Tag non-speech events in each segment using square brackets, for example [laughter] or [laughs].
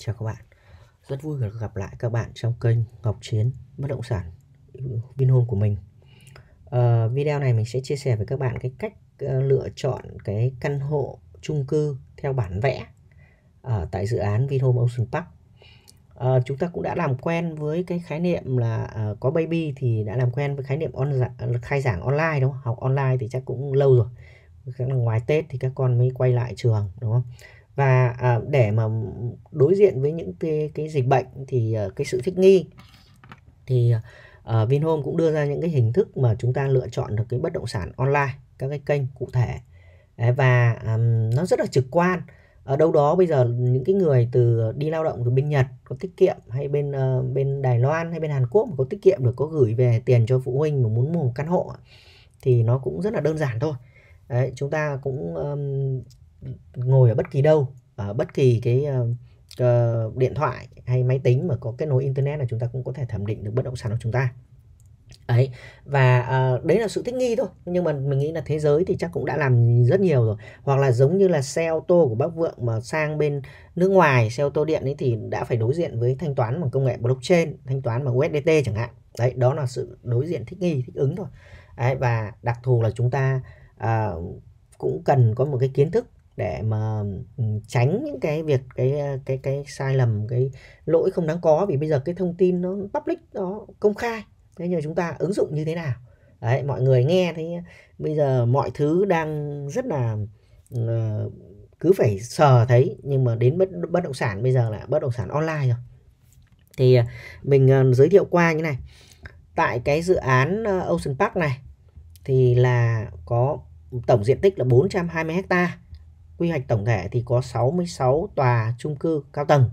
Chào các bạn, rất vui được gặp lại các bạn trong kênh Ngọc Chiến Bất Động Sản Vinhome của mình uh, Video này mình sẽ chia sẻ với các bạn cái cách uh, lựa chọn cái căn hộ chung cư theo bản vẽ ở uh, tại dự án Vinhome Ocean Park uh, Chúng ta cũng đã làm quen với cái khái niệm là uh, có baby thì đã làm quen với khái niệm on dạ, khai giảng online đúng không? Học online thì chắc cũng lâu rồi Ngoài Tết thì các con mới quay lại trường đúng không? và à, để mà đối diện với những cái, cái dịch bệnh thì à, cái sự thích nghi thì à, Vinhome cũng đưa ra những cái hình thức mà chúng ta lựa chọn được cái bất động sản online các cái kênh cụ thể Đấy, và um, nó rất là trực quan ở đâu đó bây giờ những cái người từ đi lao động từ bên Nhật có tiết kiệm hay bên uh, bên Đài Loan hay bên Hàn Quốc mà có tiết kiệm được có gửi về tiền cho phụ huynh mà muốn mua một căn hộ thì nó cũng rất là đơn giản thôi Đấy, chúng ta cũng um, ngồi ở bất kỳ đâu ở bất kỳ cái uh, điện thoại hay máy tính mà có kết nối internet là chúng ta cũng có thể thẩm định được bất động sản của chúng ta ấy và uh, đấy là sự thích nghi thôi nhưng mà mình nghĩ là thế giới thì chắc cũng đã làm rất nhiều rồi hoặc là giống như là xe ô tô của bác vượng mà sang bên nước ngoài xe ô tô điện ấy thì đã phải đối diện với thanh toán bằng công nghệ blockchain thanh toán bằng usdt chẳng hạn đấy đó là sự đối diện thích nghi thích ứng thôi đấy, và đặc thù là chúng ta uh, cũng cần có một cái kiến thức để mà ừ, tránh những cái việc cái cái cái sai lầm cái lỗi không đáng có vì bây giờ cái thông tin nó public nó công khai thế nhưng chúng ta ứng dụng như thế nào đấy mọi người nghe thấy bây giờ mọi thứ đang rất là ừ, cứ phải sờ thấy nhưng mà đến bất bất động sản bây giờ là bất động sản online rồi thì à, mình à, giới thiệu qua như này tại cái dự án à, Ocean Park này thì là có tổng diện tích là 420 hectare quy hoạch tổng thể thì có 66 tòa chung cư cao tầng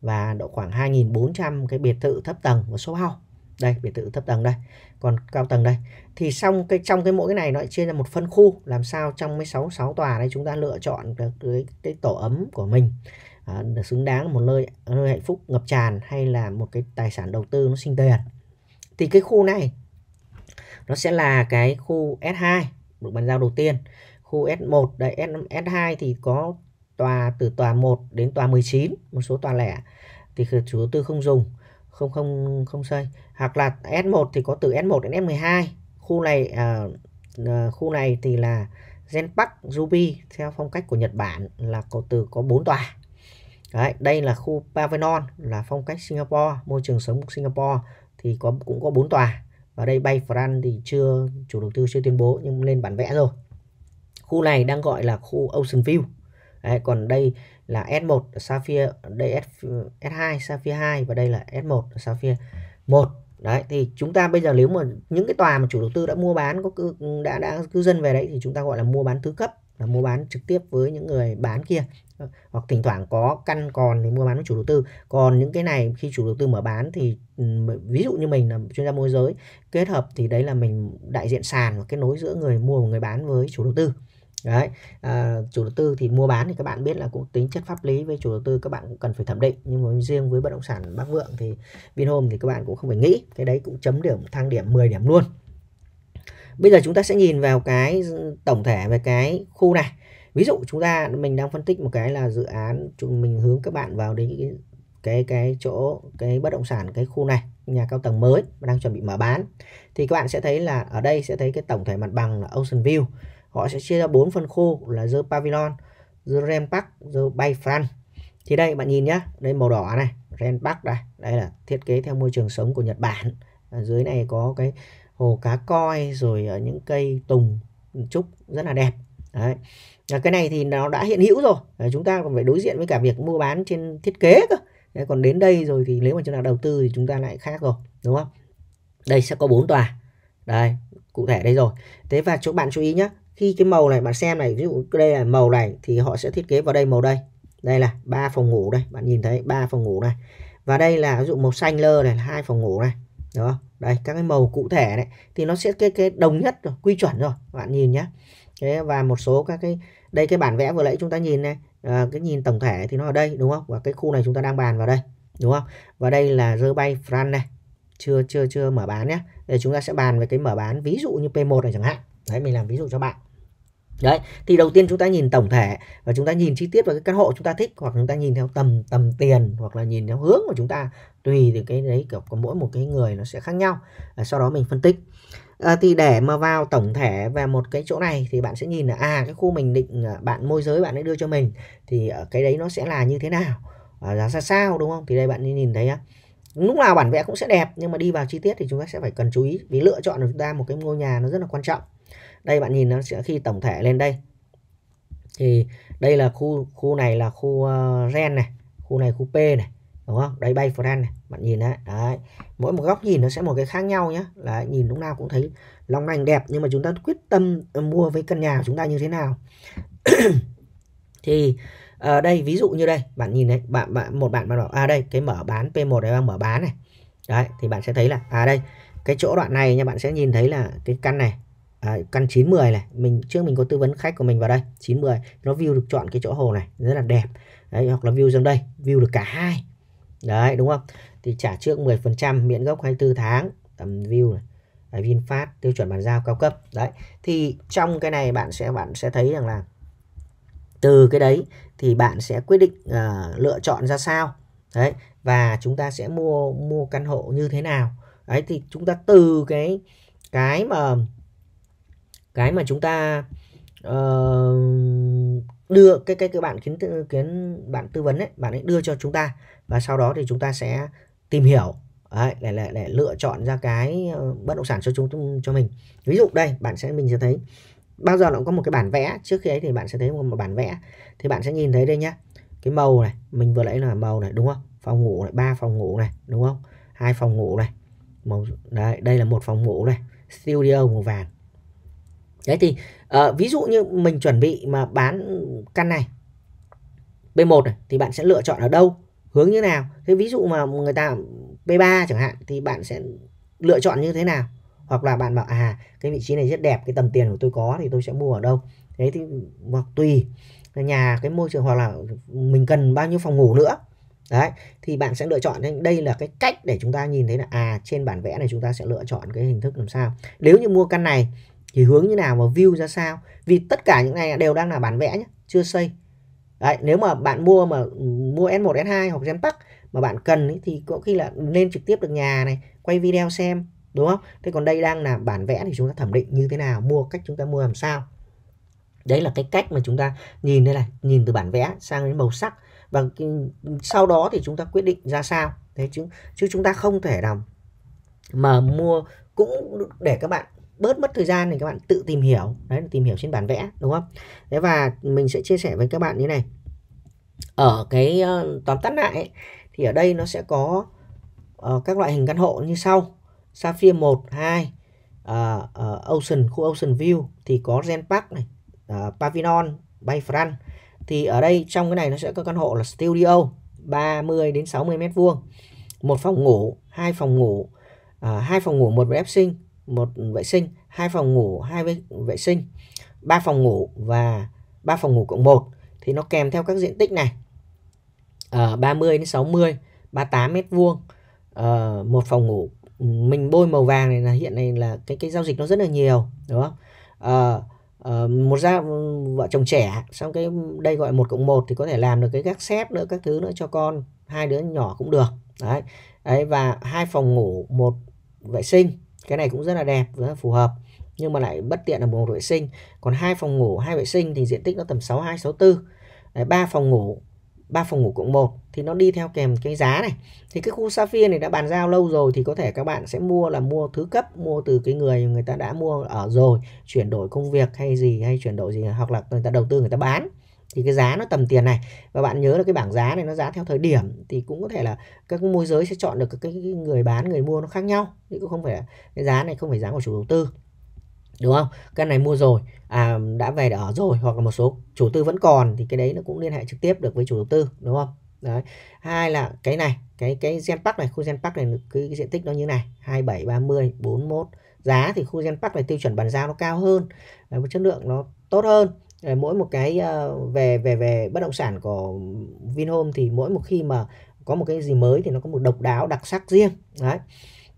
và độ khoảng 2.400 cái biệt thự thấp tầng và số house đây biệt thự thấp tầng đây còn cao tầng đây thì xong cái trong cái mỗi cái này nó chia ra một phân khu làm sao trong mấy sáu sáu tòa đây chúng ta lựa chọn cái, cái, cái tổ ấm của mình à, xứng đáng một nơi nơi hạnh phúc ngập tràn hay là một cái tài sản đầu tư nó sinh tiền thì cái khu này nó sẽ là cái khu S2 được bàn giao đầu tiên khu S1 đấy S2 thì có tòa từ tòa 1 đến tòa 19 một số tòa lẻ thì chủ đầu tư không dùng không không không xây hoặc là S1 thì có từ S1 đến S12 khu này à, à, khu này thì là Genpak Ruby theo phong cách của Nhật Bản là có từ có 4 tòa Đấy, đây là khu Pavilion là phong cách Singapore, môi trường sống của Singapore thì có cũng có 4 tòa. Và đây Bay Fran thì chưa chủ đầu tư chưa tuyên bố nhưng lên bản vẽ rồi. Khu này đang gọi là khu Ocean View. Đấy, còn đây là S1 Sapphire, đây S, S2 Sapphire 2 và đây là S1 Sapphire 1. Đấy thì chúng ta bây giờ nếu mà những cái tòa mà chủ đầu tư đã mua bán có cư, đã đã cư dân về đấy thì chúng ta gọi là mua bán thứ cấp là mua bán trực tiếp với những người bán kia hoặc thỉnh thoảng có căn còn thì mua bán với chủ đầu tư còn những cái này khi chủ đầu tư mở bán thì ví dụ như mình là chuyên gia môi giới kết hợp thì đấy là mình đại diện sàn và kết nối giữa người mua và người bán với chủ đầu tư Đấy, à, chủ đầu tư thì mua bán thì các bạn biết là cũng tính chất pháp lý với chủ đầu tư các bạn cũng cần phải thẩm định nhưng mà riêng với bất động sản Bắc Vượng thì Vinhome thì các bạn cũng không phải nghĩ cái đấy cũng chấm điểm thang điểm 10 điểm luôn bây giờ chúng ta sẽ nhìn vào cái tổng thể về cái khu này ví dụ chúng ta mình đang phân tích một cái là dự án chúng mình hướng các bạn vào đến cái cái cái chỗ cái bất động sản cái khu này nhà cao tầng mới đang chuẩn bị mở bán thì các bạn sẽ thấy là ở đây sẽ thấy cái tổng thể mặt bằng là Ocean View họ sẽ chia ra bốn phần khu là The Pavilion, The Rampart, The bayfront Thì đây bạn nhìn nhé, đây màu đỏ này, Rampart đây đây là thiết kế theo môi trường sống của Nhật Bản. Ở dưới này có cái hồ cá koi rồi ờ, những cây tùng trúc rất là đẹp. Đấy. À, cái này thì nó đã hiện hữu rồi, à, chúng ta còn phải đối diện với cả việc mua bán trên thiết kế cơ. Đấy, còn đến đây rồi thì nếu mà chúng ta đầu tư thì chúng ta lại khác rồi, đúng không? Đây sẽ có bốn tòa. Đây, cụ thể đây rồi. Thế và chỗ bạn chú ý nhé, khi cái màu này bạn xem này ví dụ đây là màu này thì họ sẽ thiết kế vào đây màu đây đây là ba phòng ngủ đây bạn nhìn thấy ba phòng ngủ này và đây là ví dụ màu xanh lơ này hai phòng ngủ này đó đây các cái màu cụ thể đấy thì nó sẽ cái cái đồng nhất rồi quy chuẩn rồi bạn nhìn nhé thế và một số các cái đây cái bản vẽ vừa nãy chúng ta nhìn này à, cái nhìn tổng thể thì nó ở đây đúng không và cái khu này chúng ta đang bàn vào đây đúng không và đây là rơ bay fran này chưa chưa chưa mở bán nhé để chúng ta sẽ bàn về cái mở bán ví dụ như p1 này chẳng hạn đấy mình làm ví dụ cho bạn đấy thì đầu tiên chúng ta nhìn tổng thể và chúng ta nhìn chi tiết vào cái căn hộ chúng ta thích hoặc chúng ta nhìn theo tầm tầm tiền hoặc là nhìn theo hướng của chúng ta tùy từ cái đấy kiểu có mỗi một cái người nó sẽ khác nhau à, sau đó mình phân tích à, thì để mà vào tổng thể về một cái chỗ này thì bạn sẽ nhìn là à cái khu mình định à, bạn môi giới bạn ấy đưa cho mình thì cái đấy nó sẽ là như thế nào à, giá ra sao đúng không thì đây bạn nhìn thấy á lúc nào bản vẽ cũng sẽ đẹp nhưng mà đi vào chi tiết thì chúng ta sẽ phải cần chú ý vì lựa chọn của chúng ta một cái ngôi nhà nó rất là quan trọng đây bạn nhìn nó sẽ khi tổng thể lên đây thì đây là khu khu này là khu uh, này khu này khu p này đúng không đây bay for ren này bạn nhìn đấy. đấy mỗi một góc nhìn nó sẽ một cái khác nhau nhé là nhìn lúc nào cũng thấy long lanh đẹp nhưng mà chúng ta quyết tâm ờ, mua với căn nhà của chúng ta như thế nào [coughs] thì ở ờ, đây ví dụ như đây bạn nhìn đấy bạn bạn một bạn mà bảo à đây cái mở bán p1 đấy đang mở bán này đấy thì bạn sẽ thấy là à đây cái chỗ đoạn này nha bạn sẽ nhìn thấy là cái căn này à, căn 910 này mình trước mình có tư vấn khách của mình vào đây 910 nó view được chọn cái chỗ hồ này rất là đẹp đấy hoặc là view sang đây view được cả hai đấy đúng không thì trả trước 10% miễn gốc 24 tháng tầm view này đấy, VinFast tiêu chuẩn bàn giao cao cấp đấy thì trong cái này bạn sẽ bạn sẽ thấy rằng là từ cái đấy thì bạn sẽ quyết định uh, lựa chọn ra sao đấy và chúng ta sẽ mua mua căn hộ như thế nào đấy thì chúng ta từ cái cái mà cái mà chúng ta uh, đưa cái cái cái bạn kiến kiến bạn tư vấn ấy bạn ấy đưa cho chúng ta và sau đó thì chúng ta sẽ tìm hiểu Đấy, để, để, để lựa chọn ra cái ờ, bất động sản cho chúng cho mình ví dụ đây bạn sẽ mình sẽ thấy bao giờ nó cũng có một cái bản vẽ trước khi ấy thì bạn sẽ thấy một một bản vẽ thì bạn sẽ nhìn thấy đây nhá cái màu này mình vừa lấy là màu này đúng không phòng ngủ này ba phòng ngủ này đúng không hai phòng ngủ này màu đấy đây là một phòng ngủ này studio màu vàng đấy thì uh, ví dụ như mình chuẩn bị mà bán căn này B1 này thì bạn sẽ lựa chọn ở đâu hướng như nào thế ví dụ mà người ta b 3 chẳng hạn thì bạn sẽ lựa chọn như thế nào hoặc là bạn bảo à cái vị trí này rất đẹp cái tầm tiền của tôi có thì tôi sẽ mua ở đâu đấy thì hoặc tùy nhà cái môi trường hoặc là mình cần bao nhiêu phòng ngủ nữa đấy thì bạn sẽ lựa chọn nên đây là cái cách để chúng ta nhìn thấy là à trên bản vẽ này chúng ta sẽ lựa chọn cái hình thức làm sao nếu như mua căn này thì hướng như nào và view ra sao vì tất cả những này đều đang là bản vẽ nhé chưa xây Đấy, nếu mà bạn mua mà ừ, mua S1, S2 hoặc Genpack mà bạn cần ý, thì có khi là lên trực tiếp được nhà này, quay video xem, đúng không? Thế còn đây đang là bản vẽ thì chúng ta thẩm định như thế nào, mua cách chúng ta mua làm sao. Đấy là cái cách mà chúng ta nhìn đây này, nhìn từ bản vẽ sang đến màu sắc và sau đó thì chúng ta quyết định ra sao. Thế chứ chứ chúng ta không thể nào mà mua cũng để các bạn bớt mất thời gian thì các bạn tự tìm hiểu đấy tìm hiểu trên bản vẽ đúng không thế và mình sẽ chia sẻ với các bạn như này ở cái uh, tóm tắt lại ấy, thì ở đây nó sẽ có uh, các loại hình căn hộ như sau Sapphire 1, 2 uh, uh, Ocean, khu Ocean View thì có Gen Park này uh, Pavilion, Bayfront. thì ở đây trong cái này nó sẽ có căn hộ là studio 30 đến 60 mét vuông một phòng ngủ hai phòng ngủ à, hai phòng ngủ một bếp sinh một vệ sinh, hai phòng ngủ, hai vệ sinh, ba phòng ngủ và ba phòng ngủ cộng một thì nó kèm theo các diện tích này. À, ờ, 30 đến 60, 38 mét vuông, à, một phòng ngủ mình bôi màu vàng này là hiện nay là cái cái giao dịch nó rất là nhiều đúng không? À, Uh, một gia vợ chồng trẻ xong cái đây gọi một cộng một thì có thể làm được cái gác xếp nữa các thứ nữa cho con hai đứa nhỏ cũng được đấy, đấy và hai phòng ngủ một vệ sinh cái này cũng rất là đẹp và phù hợp nhưng mà lại bất tiện ở một vệ sinh còn hai phòng ngủ hai vệ sinh thì diện tích nó tầm 62 64 Đấy, 3 phòng ngủ ba phòng ngủ cộng một thì nó đi theo kèm cái giá này thì cái khu Sapphire này đã bàn giao lâu rồi thì có thể các bạn sẽ mua là mua thứ cấp mua từ cái người người ta đã mua ở rồi chuyển đổi công việc hay gì hay chuyển đổi gì hoặc là người ta đầu tư người ta bán thì cái giá nó tầm tiền này và bạn nhớ là cái bảng giá này nó giá theo thời điểm thì cũng có thể là các môi giới sẽ chọn được cái người bán người mua nó khác nhau chứ cũng không phải cái giá này không phải giá của chủ đầu tư đúng không căn này mua rồi à, đã về để ở rồi hoặc là một số chủ tư vẫn còn thì cái đấy nó cũng liên hệ trực tiếp được với chủ đầu tư đúng không đấy hai là cái này cái cái gen park này khu gen park này cái, cái diện tích nó như này 27 30 41 giá thì khu gen park này tiêu chuẩn bàn giao nó cao hơn đấy, chất lượng nó tốt hơn Ờ, mỗi một cái ờ, về về về bất động sản của Vinhome thì mỗi một khi mà có một cái gì mới thì nó có một độc đáo đặc sắc riêng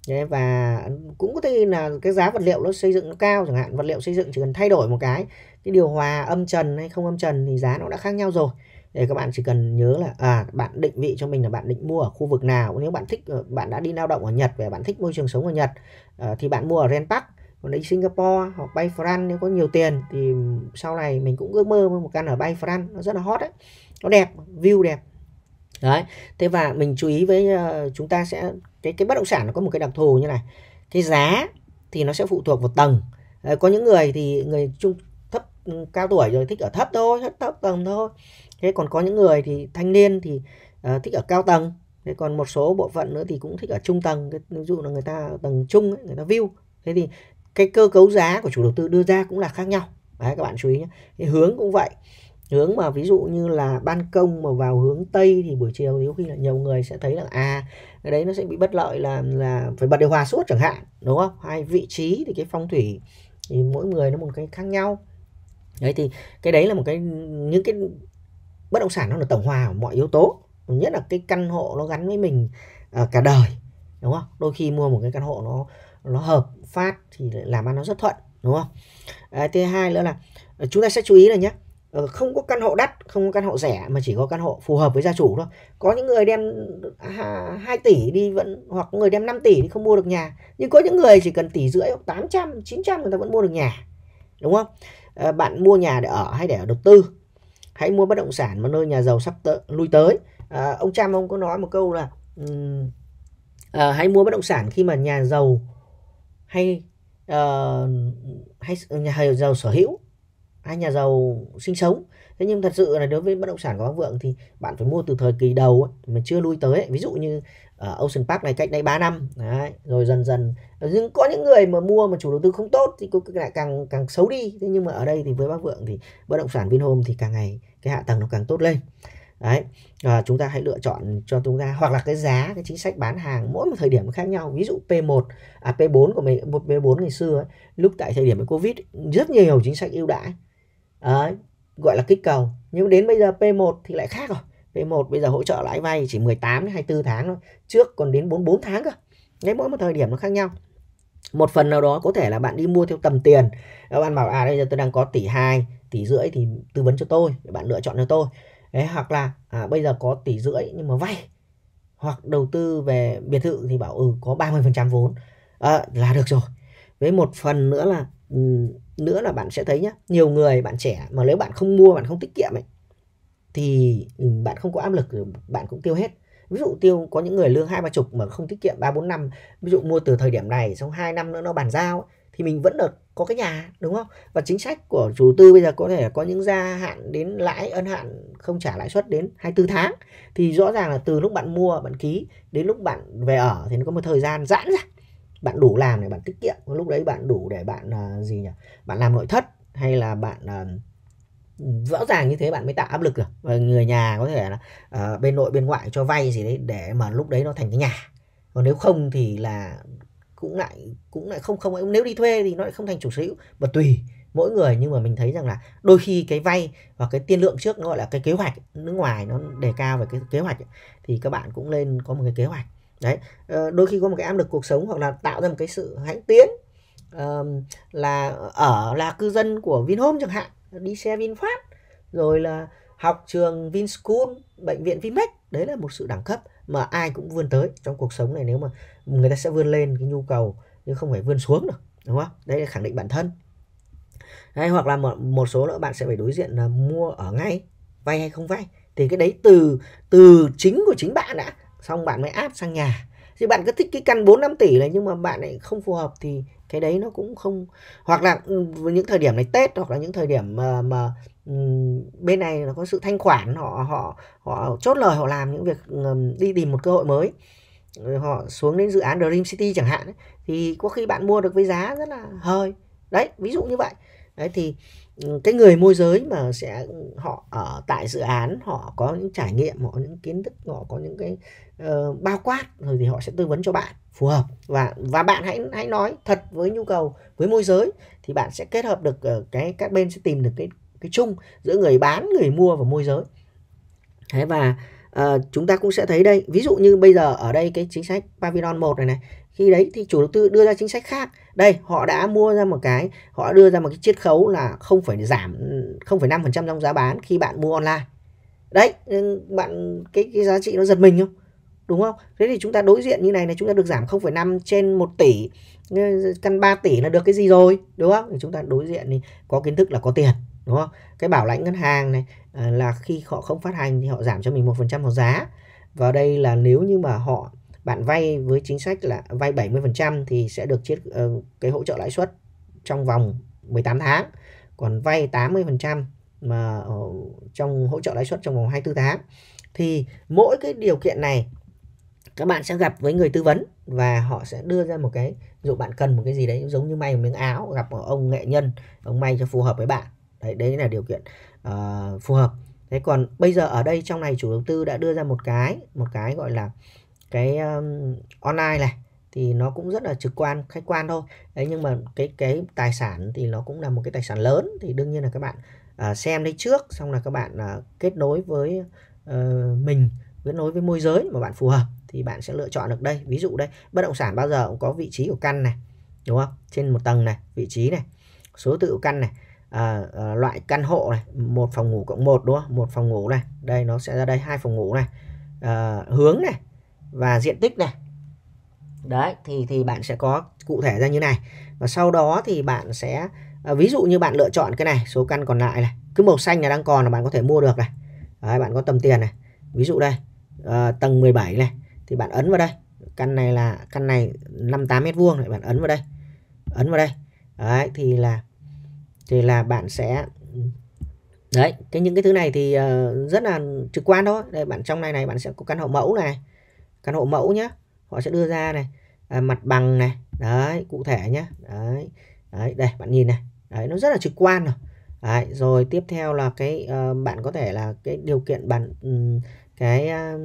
đấy và cũng có thể là cái giá vật liệu nó xây dựng nó cao chẳng hạn vật liệu xây dựng chỉ cần thay đổi một cái cái điều hòa âm trần hay không âm trần thì giá nó đã khác nhau rồi để các bạn chỉ cần nhớ là à bạn định vị cho mình là bạn định mua ở khu vực nào nếu bạn thích ờ, bạn đã đi lao động ở Nhật về bạn thích môi trường sống ở Nhật thì bạn mua ở Renpark còn đến Singapore hoặc bay France nếu có nhiều tiền thì sau này mình cũng ước mơ một căn ở bay France nó rất là hot đấy nó đẹp view đẹp đấy thế và mình chú ý với uh, chúng ta sẽ cái cái bất động sản nó có một cái đặc thù như này cái giá thì nó sẽ phụ thuộc vào tầng à, có những người thì người trung thấp ừ, cao tuổi rồi thích ở thấp thôi thấp, thấp tầng thôi thế còn có những người thì thanh niên thì uh, thích ở cao tầng thế còn một số bộ phận nữa thì cũng thích ở trung tầng cái, ví dụ là người ta tầng trung ấy, người ta view thế thì cái cơ cấu giá của chủ đầu tư đưa ra cũng là khác nhau đấy các bạn chú ý nhé cái hướng cũng vậy hướng mà ví dụ như là ban công mà vào hướng tây thì buổi chiều nếu khi là nhiều người sẽ thấy là à cái đấy nó sẽ bị bất lợi là là phải bật điều hòa suốt chẳng hạn đúng không hay vị trí thì cái phong thủy thì mỗi người nó một cái khác nhau đấy thì cái đấy là một cái những cái bất động sản nó là tổng hòa của mọi yếu tố nhất là cái căn hộ nó gắn với mình à, cả đời đúng không đôi khi mua một cái căn hộ nó nó hợp phát thì làm ăn nó rất thuận đúng không à, thứ hai nữa là ờ, chúng ta sẽ chú ý là nhé ờ, không có căn hộ đắt không có căn hộ rẻ mà chỉ có căn hộ phù hợp với gia chủ thôi có những người đem 2 tỷ đi vẫn hoặc người đem 5 tỷ thì không mua được nhà nhưng có những người chỉ cần tỷ rưỡi hoặc 800 900 người ta vẫn mua được nhà đúng không à, bạn mua nhà để ở hay để ở đầu tư hãy mua bất động sản mà nơi nhà giàu sắp tới, lui tới à, ông Trump ông có nói một câu là um, à, hãy mua bất động sản khi mà nhà giàu hay ờ, hay nhà giàu sở hữu hay nhà giàu sinh sống thế nhưng thật sự là đối với bất động sản của bác vượng thì bạn phải mua từ thời kỳ đầu mà chưa lui tới ví dụ như ở ờ, Ocean Park này cách đây 3 năm đấy, rồi dần dần ờ, nhưng có những người mà mua mà chủ đầu tư không tốt thì cũng lại càng càng xấu đi thế nhưng mà ở đây thì với bác vượng thì bất động sản Vinhome thì càng ngày cái hạ tầng nó càng tốt lên đấy à, chúng ta hãy lựa chọn cho chúng ta hoặc là cái giá cái chính sách bán hàng mỗi một thời điểm khác nhau ví dụ P1 à P4 của mình P4 ngày xưa ấy, lúc tại thời điểm Covid rất nhiều chính sách ưu đãi đấy, gọi là kích cầu nhưng đến bây giờ P1 thì lại khác rồi P1 bây giờ hỗ trợ lãi vay chỉ 18 đến 24 tháng thôi trước còn đến 44 tháng cơ đấy mỗi một thời điểm nó khác nhau một phần nào đó có thể là bạn đi mua theo tầm tiền bạn bảo à bây giờ tôi đang có tỷ hai tỷ rưỡi thì tư vấn cho tôi để bạn lựa chọn cho tôi Đấy, hoặc là à, bây giờ có tỷ rưỡi nhưng mà vay hoặc đầu tư về biệt thự thì bảo ừ có 30% vốn à, là được rồi với một phần nữa là ừ, nữa là bạn sẽ thấy nhá nhiều người bạn trẻ mà nếu bạn không mua bạn không tiết kiệm ấy thì ừ, bạn không có áp lực bạn cũng tiêu hết ví dụ tiêu có những người lương hai ba chục mà không tiết kiệm ba bốn năm ví dụ mua từ thời điểm này xong hai năm nữa nó bàn giao thì mình vẫn được có cái nhà đúng không và chính sách của chủ tư bây giờ có thể có những gia hạn đến lãi ân hạn không trả lãi suất đến 24 tháng thì rõ ràng là từ lúc bạn mua bạn ký đến lúc bạn về ở thì nó có một thời gian giãn ra bạn đủ làm để bạn tiết kiệm lúc đấy bạn đủ để bạn uh, gì nhỉ bạn làm nội thất hay là bạn uh, rõ ràng như thế bạn mới tạo áp lực được và người nhà có thể là uh, bên nội bên ngoại cho vay gì đấy để mà lúc đấy nó thành cái nhà còn nếu không thì là cũng lại cũng lại không không nếu đi thuê thì nó lại không thành chủ sở hữu mà tùy mỗi người nhưng mà mình thấy rằng là đôi khi cái vay và cái tiên lượng trước nó gọi là cái kế hoạch nước ngoài nó đề cao về cái kế hoạch thì các bạn cũng nên có một cái kế hoạch đấy ờ, đôi khi có một cái áp lực cuộc sống hoặc là tạo ra một cái sự hãnh tiến là ở là cư dân của Vinhome chẳng hạn đi xe VinFast rồi là học trường VinSchool bệnh viện Vinmec đấy là một sự đẳng cấp mà ai cũng vươn tới trong cuộc sống này nếu mà người ta sẽ vươn lên cái nhu cầu nhưng không phải vươn xuống được đúng không đấy là khẳng định bản thân hay hoặc là một, một số nữa bạn sẽ phải đối diện là mua ở ngay vay hay không vay thì cái đấy từ từ chính của chính bạn đã xong bạn mới áp sang nhà thì bạn cứ thích cái căn 4 5 tỷ này nhưng mà bạn lại không phù hợp thì cái đấy nó cũng không hoặc là ừ, những thời điểm này Tết hoặc là những thời điểm mà mà bên này nó có sự thanh khoản họ họ họ chốt lời họ làm những việc đi tìm một cơ hội mới họ xuống đến dự án Dream City chẳng hạn ấy, thì có khi bạn mua được với giá rất là hơi đấy ví dụ như vậy đấy thì ừ, cái người môi giới mà sẽ họ ở tại dự án họ có những trải nghiệm họ có những kiến thức họ có những cái uh, bao quát rồi thì họ sẽ tư vấn cho bạn phù hợp và và bạn hãy hãy nói thật với nhu cầu với môi giới thì bạn sẽ kết hợp được ờ, cái các bên sẽ tìm được cái cái chung giữa người bán người mua và môi giới thế và uh, chúng ta cũng sẽ thấy đây ví dụ như bây giờ ở đây cái chính sách pavilion 1 này này khi đấy thì chủ đầu tư đưa ra chính sách khác đây họ đã mua ra một cái họ đưa ra một cái chiết khấu là không phải giảm không 0,5% trong giá bán khi bạn mua online đấy bạn cái cái giá trị nó giật mình không đúng không thế thì chúng ta đối diện như này là chúng ta được giảm 0,5 trên 1 tỷ căn 3 tỷ là được cái gì rồi đúng không thì chúng ta đối diện thì có kiến thức là có tiền đúng không cái bảo lãnh ngân hàng này à, là khi họ không phát hành thì họ giảm cho mình một phần trăm vào giá và đây là nếu như mà họ bạn vay với chính sách là vay 70% thì sẽ được chiết ờ, cái hỗ trợ lãi suất trong vòng 18 tháng còn vay 80% mà ờ, trong hỗ trợ lãi suất trong vòng 24 tháng thì mỗi cái điều kiện này các bạn sẽ gặp với người tư vấn và họ sẽ đưa ra một cái dụ bạn cần một cái gì đấy giống như may một miếng áo gặp ông nghệ nhân ông may cho phù hợp với bạn đấy, đấy là điều kiện uh, phù hợp thế còn bây giờ ở đây trong này chủ đầu tư đã đưa ra một cái một cái gọi là cái um, online này thì nó cũng rất là trực quan khách quan thôi đấy nhưng mà cái cái tài sản thì nó cũng là một cái tài sản lớn thì đương nhiên là các bạn uh, xem đấy trước xong là các bạn uh, kết nối với uh, mình kết nối với môi giới mà bạn phù hợp thì bạn sẽ lựa chọn được đây ví dụ đây bất động sản bao giờ cũng có vị trí của căn này đúng không trên một tầng này vị trí này số tự căn này À, à, loại căn hộ này một phòng ngủ cộng một đúng không một phòng ngủ này đây nó sẽ ra đây hai phòng ngủ này à, hướng này và diện tích này đấy thì thì bạn sẽ có cụ thể ra như này và sau đó thì bạn sẽ à, ví dụ như bạn lựa chọn cái này số căn còn lại này cứ màu xanh là đang còn là bạn có thể mua được này đấy, bạn có tầm tiền này ví dụ đây à, tầng 17 này thì bạn ấn vào đây căn này là căn này 58 mét vuông này bạn ấn vào đây ấn vào đây đấy thì là thì là bạn sẽ đấy cái những cái thứ này thì uh, rất là trực quan thôi đây bạn trong này này bạn sẽ có căn hộ mẫu này căn hộ mẫu nhá họ sẽ đưa ra này à, mặt bằng này đấy cụ thể nhá đấy đấy đây bạn nhìn này đấy nó rất là trực quan rồi đấy, rồi tiếp theo là cái uh, bạn có thể là cái điều kiện bản ừ, cái uh,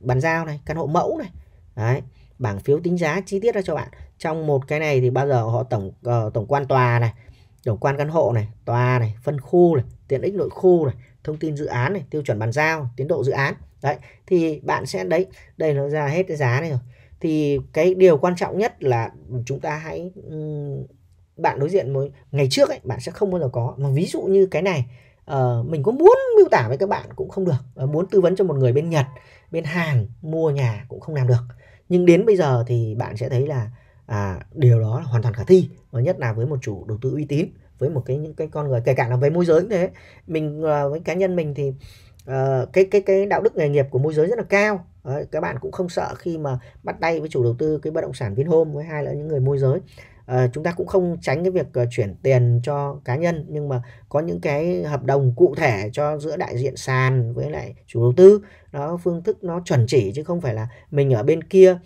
bàn giao này căn hộ mẫu này đấy bảng phiếu tính giá chi tiết ra cho bạn trong một cái này thì bao giờ họ tổng uh, tổng quan tòa này tổng quan căn hộ này, tòa này, phân khu này, tiện ích nội khu này, thông tin dự án này, tiêu chuẩn bàn giao, tiến độ dự án. Đấy, thì bạn sẽ đấy, đây nó ra hết cái giá này rồi. Thì cái điều quan trọng nhất là chúng ta hãy bạn đối diện với ngày trước ấy bạn sẽ không bao giờ có mà ví dụ như cái này uh, mình có muốn miêu tả với các bạn cũng không được uh, muốn tư vấn cho một người bên Nhật bên Hàn mua nhà cũng không làm được nhưng đến bây giờ thì bạn sẽ thấy là à, điều đó là hoàn toàn khả thi và nhất là với một chủ đầu tư uy tín với một cái những cái con người kể cả là với môi giới cũng thế mình à, với cá nhân mình thì à, cái cái cái đạo đức nghề nghiệp của môi giới rất là cao Đấy, các bạn cũng không sợ khi mà bắt tay với chủ đầu tư cái bất động sản Vinhome với hai là những người môi giới à, chúng ta cũng không tránh cái việc uh, chuyển tiền cho cá nhân nhưng mà có những cái hợp đồng cụ thể cho giữa đại diện sàn với lại chủ đầu tư nó phương thức nó chuẩn chỉ chứ không phải là mình ở bên kia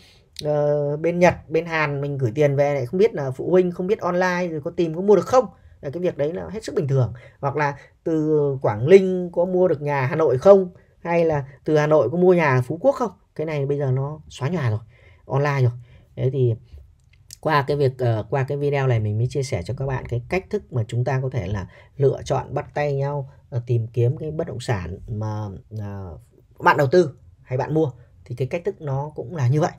uh, bên Nhật bên Hàn mình gửi tiền về này không biết là phụ huynh không biết online rồi có tìm có mua được không là cái việc đấy là hết sức bình thường hoặc là từ Quảng Ninh có mua được nhà Hà Nội không hay là từ Hà Nội có mua nhà Phú Quốc không cái này bây giờ nó xóa nhà rồi online rồi thế thì qua cái việc uh, qua cái video này mình mới chia sẻ cho các bạn cái cách thức mà chúng ta có thể là lựa chọn bắt tay nhau uh, tìm kiếm cái bất động sản mà uh, bạn đầu tư hay bạn mua thì cái cách thức nó cũng là như vậy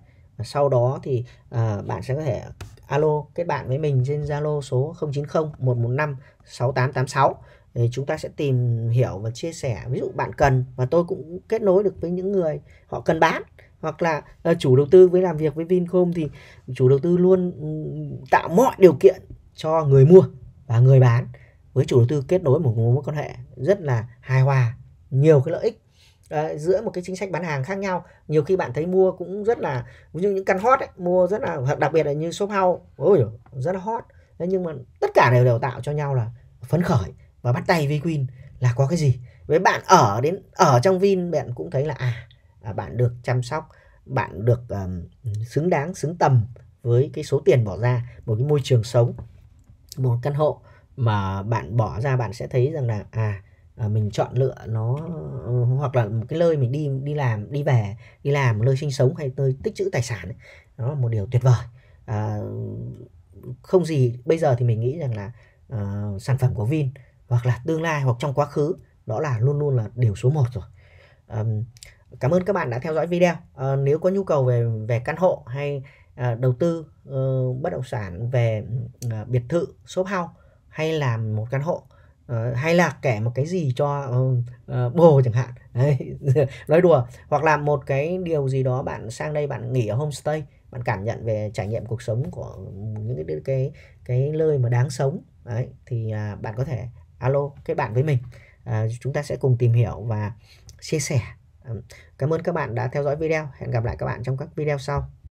sau đó thì à, bạn sẽ có thể alo kết bạn với mình trên Zalo số 090 115 6886 thì chúng ta sẽ tìm hiểu và chia sẻ ví dụ bạn cần và tôi cũng kết nối được với những người họ cần bán hoặc là uh, chủ đầu tư với làm việc với Vincom thì chủ đầu tư luôn tạo mọi điều kiện cho người mua và người bán với chủ đầu tư kết nối một mối quan hệ rất là hài hòa nhiều cái lợi ích Đấy, giữa một cái chính sách bán hàng khác nhau nhiều khi bạn thấy mua cũng rất là ví dụ những căn hot ấy, mua rất là đặc biệt là như shop house ôi rất là hot thế nhưng mà tất cả đều đều tạo cho nhau là phấn khởi và bắt tay với Queen là có cái gì với bạn ở đến ở trong Vin bạn cũng thấy là à, à bạn được chăm sóc bạn được um, xứng đáng xứng tầm với cái số tiền bỏ ra một cái môi trường sống một căn hộ mà bạn bỏ ra bạn sẽ thấy rằng là à à, mình chọn lựa nó ờ, hoặc là một cái nơi mình đi đi làm đi về đi làm một nơi sinh sống hay nơi tích trữ tài sản ấy, nó là một điều tuyệt vời à, không gì bây giờ thì mình nghĩ rằng là uh, sản phẩm của Vin hoặc là tương lai hoặc trong quá khứ đó là luôn luôn là điều số 1 rồi um, cảm ơn các bạn đã theo dõi video uh, nếu có nhu cầu về về căn hộ hay uh, đầu tư uh, bất động sản về uh, biệt thự shop house hay là một căn hộ Ờ, hay là kể một cái gì cho uh, bồ chẳng hạn [laughs] nói đùa hoặc làm một cái điều gì đó bạn sang đây bạn nghỉ ở homestay bạn cảm nhận về trải nghiệm cuộc sống của những cái cái cái nơi mà đáng sống Đấy, thì uh, bạn có thể alo kết bạn với mình uh, chúng ta sẽ cùng tìm hiểu và chia sẻ Cảm ơn các bạn đã theo dõi video. Hẹn gặp lại các bạn trong các video sau.